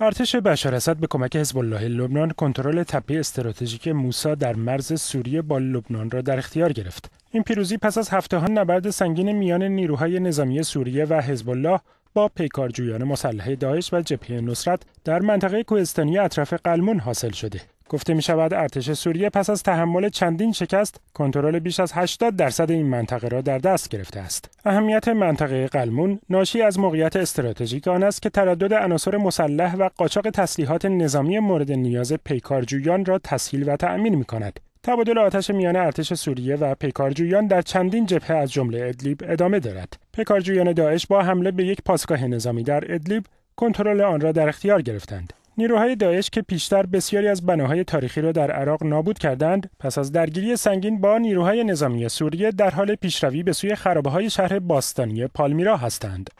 ارتش بشار اسد به کمک حزب الله لبنان کنترل تپه استراتژیک موسا در مرز سوریه با لبنان را در اختیار گرفت. این پیروزی پس از هفته ها نبرد سنگین میان نیروهای نظامی سوریه و حزب الله با پیکارجویان مسلح داعش و جبهه نصرت در منطقه کوهستانی اطراف قلمون حاصل شده. گفته می شود ارتش سوریه پس از تحمل چندین شکست کنترل بیش از 80 درصد این منطقه را در دست گرفته است. اهمیت منطقه قلمون ناشی از موقعیت استراتژیک آن است که تردد عناصر مسلح و قاچاق تسلیحات نظامی مورد نیاز پیکارجویان را تسهیل و تأمین می کند. تبادل آتش میان ارتش سوریه و پیکارجویان در چندین جبهه از جمله ادلیب ادامه دارد. پیکارجویان داعش با حمله به یک پاسگاه نظامی در ادلیب کنترل آن را در اختیار گرفتند. نیروهای داعش که پیشتر بسیاری از بناهای تاریخی را در عراق نابود کردند پس از درگیری سنگین با نیروهای نظامی سوریه در حال پیشروی به سوی های شهر باستانی پالمیرا هستند